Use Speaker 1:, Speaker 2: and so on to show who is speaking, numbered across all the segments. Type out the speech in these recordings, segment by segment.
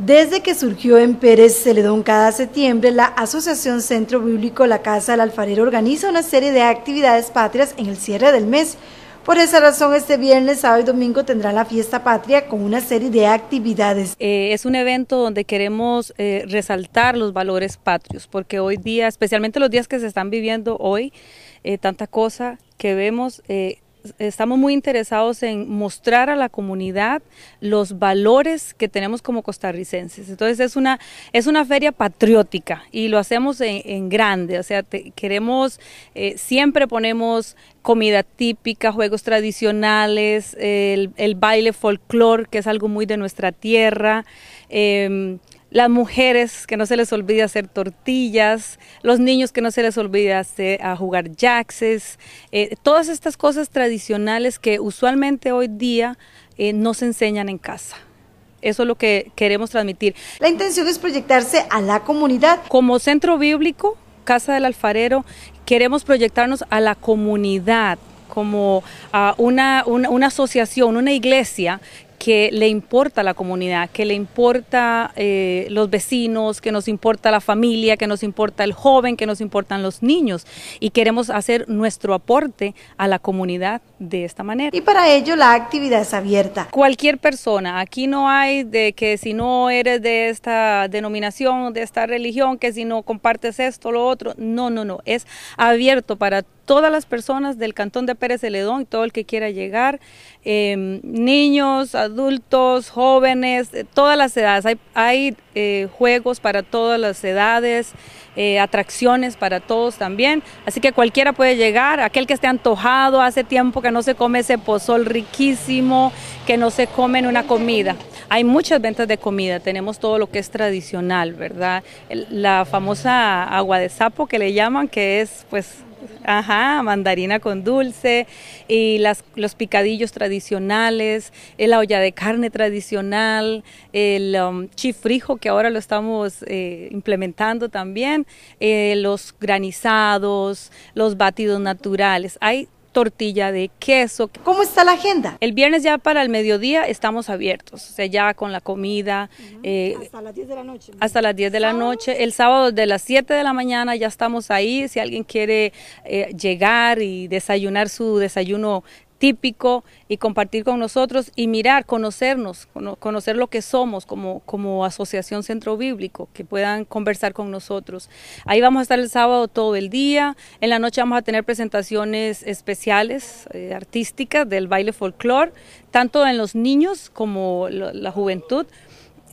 Speaker 1: Desde que surgió en Pérez Celedón cada septiembre, la Asociación Centro Bíblico La Casa del Alfarero organiza una serie de actividades patrias en el cierre del mes. Por esa razón, este viernes, sábado y domingo tendrá la fiesta patria con una serie de actividades.
Speaker 2: Eh, es un evento donde queremos eh, resaltar los valores patrios, porque hoy día, especialmente los días que se están viviendo hoy, eh, tanta cosa que vemos, estamos muy interesados en mostrar a la comunidad los valores que tenemos como costarricenses. Entonces es una, es una feria patriótica y lo hacemos en, grande, o sea, queremos, eh, siempre ponemos comida típica, juegos tradicionales, el, baile folclor, que es algo muy de nuestra tierra. Em, las mujeres que no se les olvida hacer tortillas, los niños que no se les olvida hacer, a jugar jaxes, eh, todas estas cosas tradicionales que usualmente hoy día eh, no se enseñan en casa. Eso es lo que queremos transmitir. La intención es proyectarse a la comunidad. Como centro bíblico, Casa del Alfarero, queremos proyectarnos a la comunidad como a una asociación, una iglesia que le importa la comunidad, que le importa eh, los vecinos, que nos importa la familia, que nos importa el joven, que nos importan los niños y queremos hacer nuestro aporte a la comunidad de esta manera. Y para ello la actividad es abierta. Cualquier persona, aquí no hay de que si no eres de esta denominación, de esta religión, que si no compartes esto, lo otro, no, no, no, es abierto para todas las personas del cantón de Pérez y todo el que quiera llegar, em, niños, adultos, adultos, jóvenes, todas las edades. Hay, eh, juegos para todas las edades, eh, atracciones para todos también. Así que cualquiera puede llegar, aquel que esté antojado, hace tiempo que no se come ese pozol riquísimo, que no se come en una comida. Hay muchas ventas de comida, tenemos todo lo que es tradicional, ¿verdad? La famosa agua de sapo que le llaman, que es pues Ajá, mandarina con dulce y las, los picadillos tradicionales, eh, la olla de carne tradicional, el um, chifrijo que ahora lo estamos eh, implementando también, eh, los granizados, los batidos naturales. Hay tortilla de queso. ¿Cómo está la agenda? El viernes ya para el mediodía estamos abiertos, o sea, ya con la comida. Eh, hasta
Speaker 1: las 10 de la noche.
Speaker 2: Hasta las 10 de la noche. El sábado de las 7 de la mañana ya estamos ahí. Si alguien quiere eh, llegar y desayunar su desayuno típico y compartir con nosotros y mirar, conocernos, conocer lo que somos como, como Asociación Centro Bíblico, que puedan conversar con nosotros. Ahí vamos a estar el sábado todo el día, en la noche vamos a tener presentaciones especiales, eh, artísticas del baile folclore, tanto en los niños como la juventud.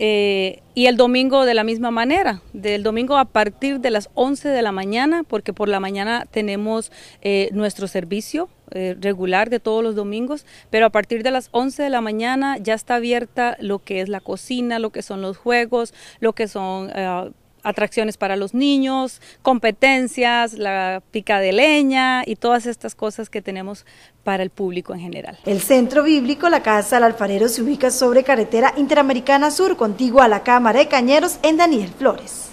Speaker 2: Eh, y el domingo de la misma manera, del domingo a partir de las 11 de la mañana, porque por la mañana tenemos eh, nuestro servicio eh, regular de todos los domingos, pero a partir de las 11 de la mañana ya está abierta lo que es la cocina, lo que son los juegos, lo que son atracciones para los niños, competencias, la pica de leña y todas estas cosas que tenemos para el público en general.
Speaker 1: El centro bíblico, la Casa del Alfarero, se ubica sobre carretera Interamericana Sur, contigua a la Cámara de Cañeros en Daniel Flores.